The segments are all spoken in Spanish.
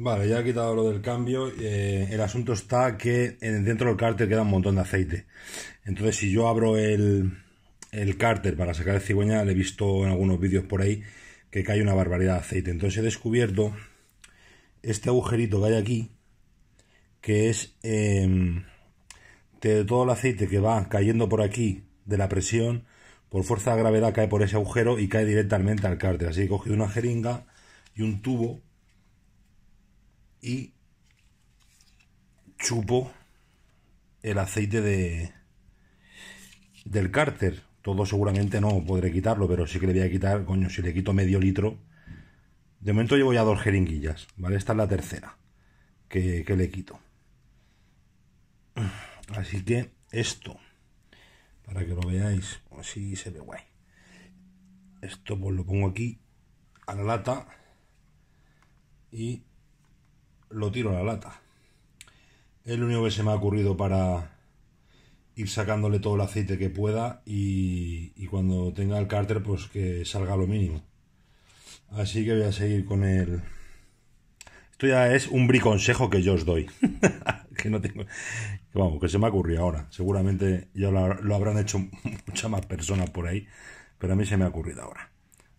Vale, ya he quitado lo del cambio. Eh, el asunto está que dentro del cárter queda un montón de aceite. Entonces, si yo abro el, el cárter para sacar el cigüeñal, le he visto en algunos vídeos por ahí que cae una barbaridad de aceite. Entonces, he descubierto este agujerito que hay aquí, que es em, de todo el aceite que va cayendo por aquí de la presión, por fuerza de gravedad cae por ese agujero y cae directamente al cárter. Así que he cogido una jeringa y un tubo y chupo el aceite de del cárter. Todo seguramente no podré quitarlo, pero sí que le voy a quitar, coño, si le quito medio litro. De momento llevo ya dos jeringuillas, ¿vale? Esta es la tercera que, que le quito. Así que esto, para que lo veáis, así pues se ve guay. Esto pues lo pongo aquí a la lata y lo tiro a la lata. Es lo único que se me ha ocurrido para ir sacándole todo el aceite que pueda y, cuando tenga el cárter pues que salga lo mínimo. Así que voy a seguir con el... Esto ya es un briconsejo que yo os doy. que no tengo... vamos, que se me ha ocurrido ahora. Seguramente ya lo, habrán hecho muchas más personas por ahí, pero a mí se me ha ocurrido ahora.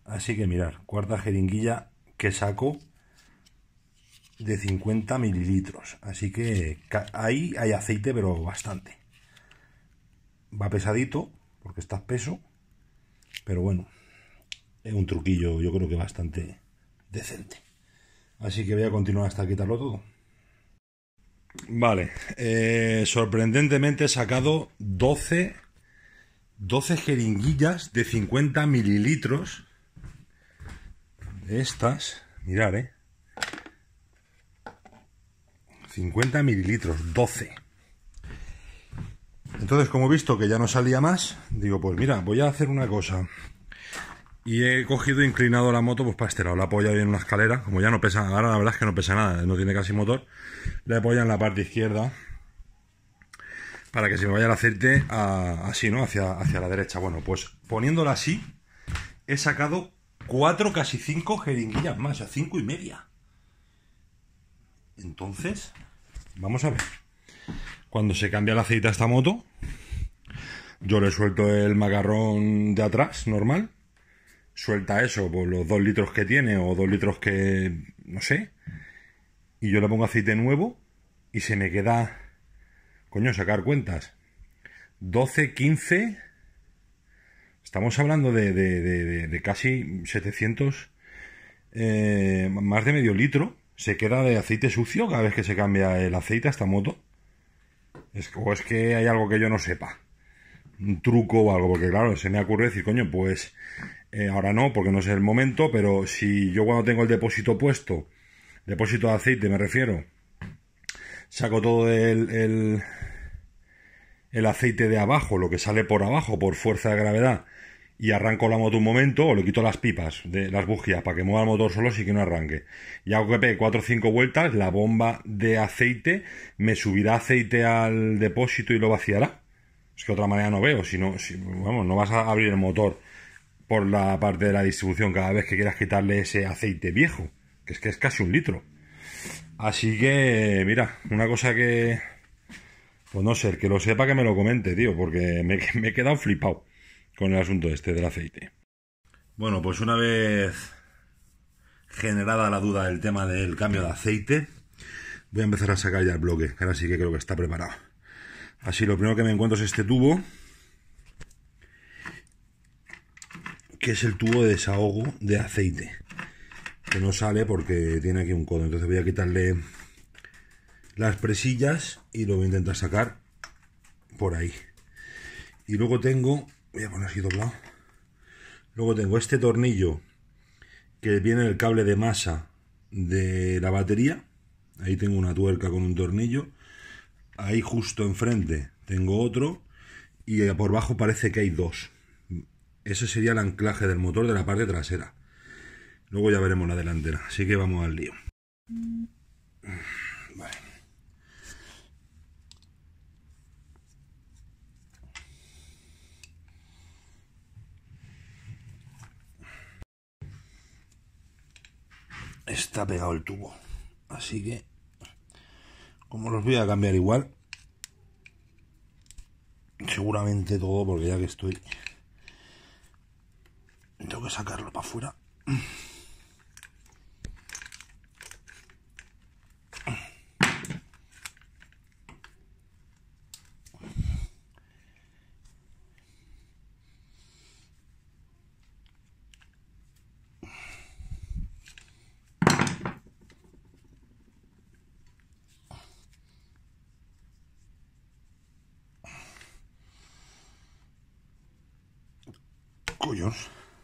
Así que mirar, cuarta jeringuilla que saco de 50 mililitros. Así que ahí hay aceite, pero bastante. Va pesadito, porque está peso. Pero bueno, es un truquillo yo creo que bastante decente. Así que voy a continuar hasta quitarlo todo. Vale, eh, sorprendentemente he sacado 12, 12 jeringuillas de 50 mililitros. estas, mirad, eh 50 mililitros, 12. Entonces, como he visto que ya no salía más, digo, pues mira, voy a hacer una cosa. Y he cogido e inclinado la moto pues para este lado. La he en una escalera. Como ya no pesa, ahora la verdad es que no pesa nada, no tiene casi motor. La apoyo en la parte izquierda para que se me vaya el aceite así, ¿no? Hacia, hacia la derecha. Bueno, pues poniéndola así, he sacado cuatro, casi cinco jeringuillas más, a cinco y media. Entonces, Vamos a ver. Cuando se cambia el aceite a esta moto, yo le suelto el macarrón de atrás, normal. Suelta eso por pues, los dos litros que tiene o dos litros que... no sé. Y yo le pongo aceite nuevo y se me queda... Coño, sacar cuentas. 12, 15... Estamos hablando de, casi 700... Eh, más de medio litro se queda de aceite sucio cada vez que se cambia el aceite a esta moto. o es que hay algo que yo no sepa. Un truco o algo, porque claro, se me ocurre decir, coño, pues eh, ahora no, porque no es el momento, pero si yo cuando tengo el depósito puesto, depósito de aceite me refiero, saco todo el, el aceite de abajo, lo que sale por abajo por fuerza de gravedad, y arranco la moto un momento o le quito las pipas de las bujías para que mueva el motor solo y que no arranque. Y hago que pegue 4 o 5 vueltas, la bomba de aceite me subirá aceite al depósito y lo vaciará. Es que de otra manera no veo, si no, si, vamos, no vas a abrir el motor por la parte de la distribución cada vez que quieras quitarle ese aceite viejo, que es que es casi un litro. Así que, mira, una cosa que... Pues no sé, el que lo sepa que me lo comente, tío, porque me, me he quedado flipado con el asunto este del aceite. Bueno, pues una vez generada la duda del tema del cambio de aceite, voy a empezar a sacar ya el bloque, ahora sí que creo que está preparado. Así, lo primero que me encuentro es este tubo, que es el tubo de desahogo de aceite, que no sale porque tiene aquí un codo, entonces voy a quitarle las presillas y lo voy a intentar sacar por ahí. Y luego tengo voy a poner así doblado luego tengo este tornillo que viene el cable de masa de la batería ahí tengo una tuerca con un tornillo ahí justo enfrente tengo otro y por bajo parece que hay dos ese sería el anclaje del motor de la parte trasera luego ya veremos la delantera así que vamos al lío está pegado el tubo. Así que, como los voy a cambiar igual, seguramente todo, porque ya que estoy, tengo que sacarlo para afuera.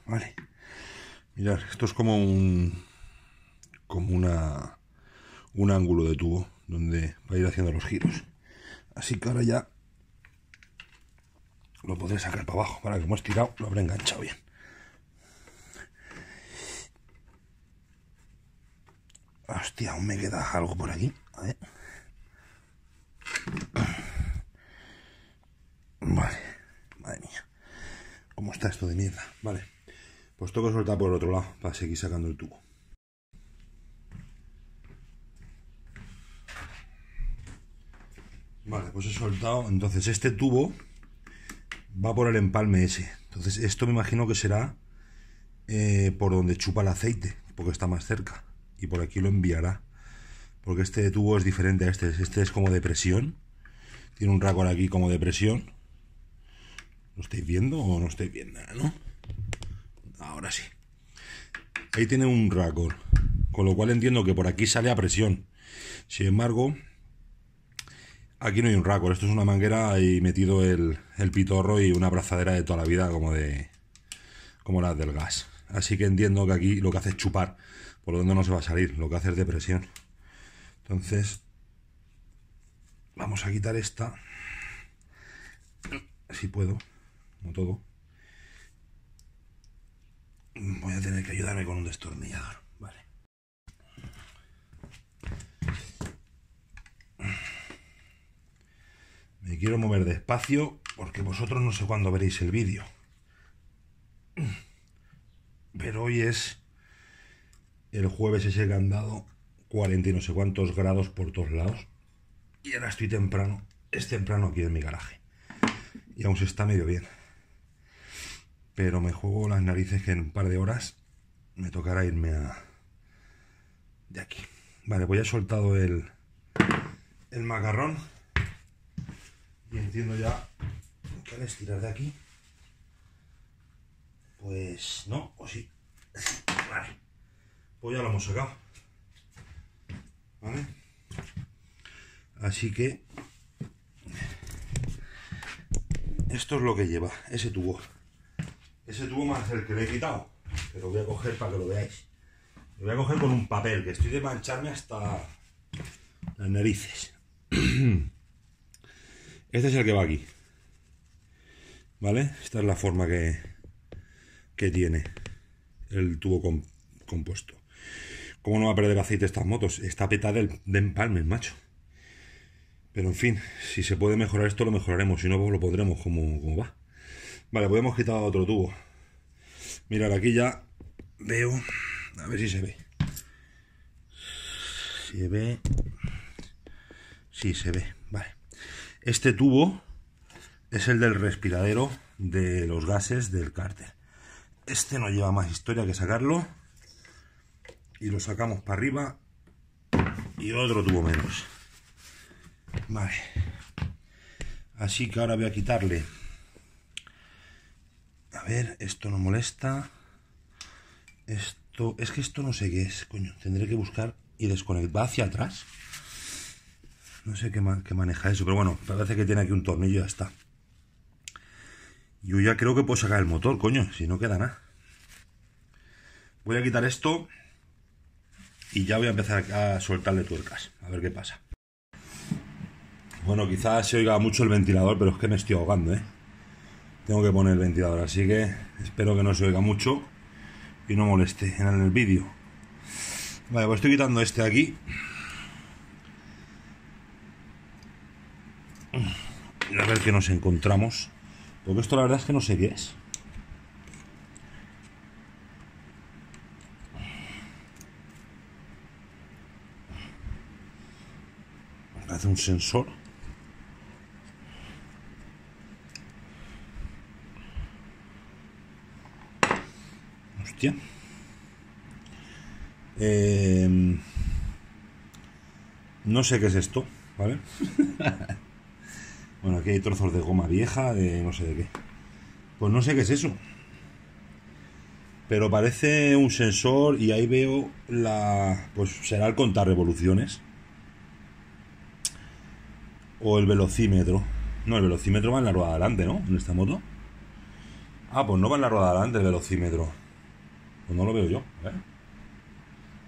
¿vale? Mirad, esto es como un... como una... un ángulo de tubo donde va a ir haciendo los giros. Así que ahora ya lo podré sacar para abajo, para que como he estirado lo habré enganchado bien. Hostia, aún me queda algo por aquí. ¿Cómo está esto de mierda? Vale. Pues que soltar por el otro lado para seguir sacando el tubo. Vale, pues he soltado. Entonces este tubo va por el empalme ese. Entonces esto me imagino que será eh, por donde chupa el aceite, porque está más cerca. Y por aquí lo enviará. Porque este tubo es diferente a este. Este es como de presión. Tiene un racón aquí como de presión ¿Lo estáis viendo o no estáis viendo? ¿no? Ahora sí. Ahí tiene un racor. Con lo cual entiendo que por aquí sale a presión. Sin embargo, aquí no hay un racor. Esto es una manguera y metido el, pitorro y una abrazadera de toda la vida como de como las del gas. Así que entiendo que aquí lo que hace es chupar. Por lo tanto no se va a salir. Lo que hace es depresión. Entonces, vamos a quitar esta. Si puedo todo, voy a tener que ayudarme con un destornillador. Vale. Me quiero mover despacio porque vosotros no sé cuándo veréis el vídeo. Pero hoy es el jueves ese que han dado 40 y no sé cuántos grados por todos lados. Y ahora estoy temprano, es temprano aquí en mi garaje. Y aún se está medio bien. Pero me juego las narices que en un par de horas me tocará irme a... de aquí. Vale, pues ya he soltado el, el macarrón. Y entiendo ya que al estirar de aquí... Pues no, o sí. Vale. Pues ya lo hemos sacado. ¿Vale? Así que... Esto es lo que lleva, ese tubo ese tubo más el que le he quitado, pero lo voy a coger para que lo veáis. Lo voy a coger con un papel, que estoy de mancharme hasta las narices. Este es el que va aquí. ¿Vale? Esta es la forma que, que tiene el tubo compuesto. ¿Cómo no va a perder aceite estas motos? Está petada de, de empalme, macho. Pero en fin, si se puede mejorar esto, lo mejoraremos. Si no, pues lo pondremos como va. Vale, podemos quitar otro tubo. mirad, aquí ya veo. A ver si se ve. Se ve. Sí, se ve. Vale. Este tubo es el del respiradero de los gases del cárter. Este no lleva más historia que sacarlo. Y lo sacamos para arriba. Y otro tubo menos. Vale. Así que ahora voy a quitarle a ver, esto no molesta. Esto... Es que esto no sé qué es, coño. Tendré que buscar y desconectar. ¿Va hacia atrás? No sé qué, qué maneja eso, pero bueno, parece que tiene aquí un tornillo y ya está. Yo ya creo que puedo sacar el motor, coño, si no queda nada. Voy a quitar esto y ya voy a empezar a soltarle tuercas, a ver qué pasa. Bueno, quizás se oiga mucho el ventilador, pero es que me estoy ahogando, ¿eh? tengo que poner el ventilador, así que espero que no se oiga mucho y no moleste en el vídeo. Vale, pues estoy quitando este aquí. Y a ver qué nos encontramos. Porque esto la verdad es que no sé qué es. Hace un sensor. Em, no sé qué es esto, ¿vale? bueno, aquí hay trozos de goma vieja, de no sé de qué. Pues no sé qué es eso. Pero parece un sensor y ahí veo la... Pues será el contar revoluciones. O el velocímetro. No, el velocímetro va en la rueda adelante, ¿no? En esta moto. Ah, pues no va en la rueda de adelante el velocímetro. Pues no lo veo yo. ¿eh?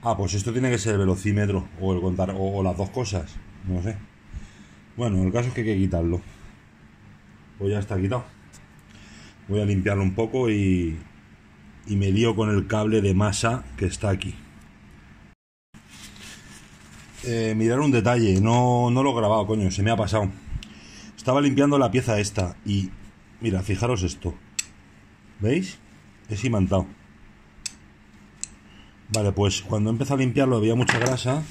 Ah, pues esto tiene que ser el velocímetro o el contar o, las dos cosas. No sé. Bueno, el caso es que hay que quitarlo. Pues ya está quitado. Voy a limpiarlo un poco y, y me lío con el cable de masa que está aquí. Eh, mirar un detalle, no, no lo he grabado, coño, se me ha pasado. Estaba limpiando la pieza esta y... Mira, fijaros esto. ¿Veis? Es imantado. Vale, pues cuando empecé a limpiarlo había mucha grasa.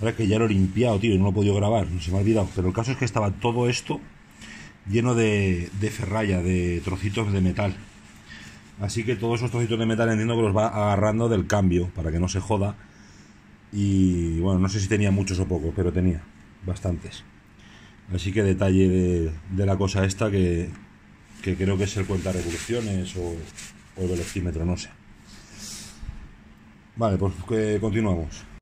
Ahora que ya lo he limpiado, tío, y no lo he podido grabar, no se me ha olvidado. Pero el caso es que estaba todo esto lleno de, de ferralla, de trocitos de metal. Así que todos esos trocitos de metal entiendo que los va agarrando del cambio para que no se joda. Y bueno, no sé si tenía muchos o pocos, pero tenía bastantes. Así que detalle de, la cosa esta que, creo que es el cuenta revoluciones o, o el velocímetro, no sé. Vale, pues eh, continuamos.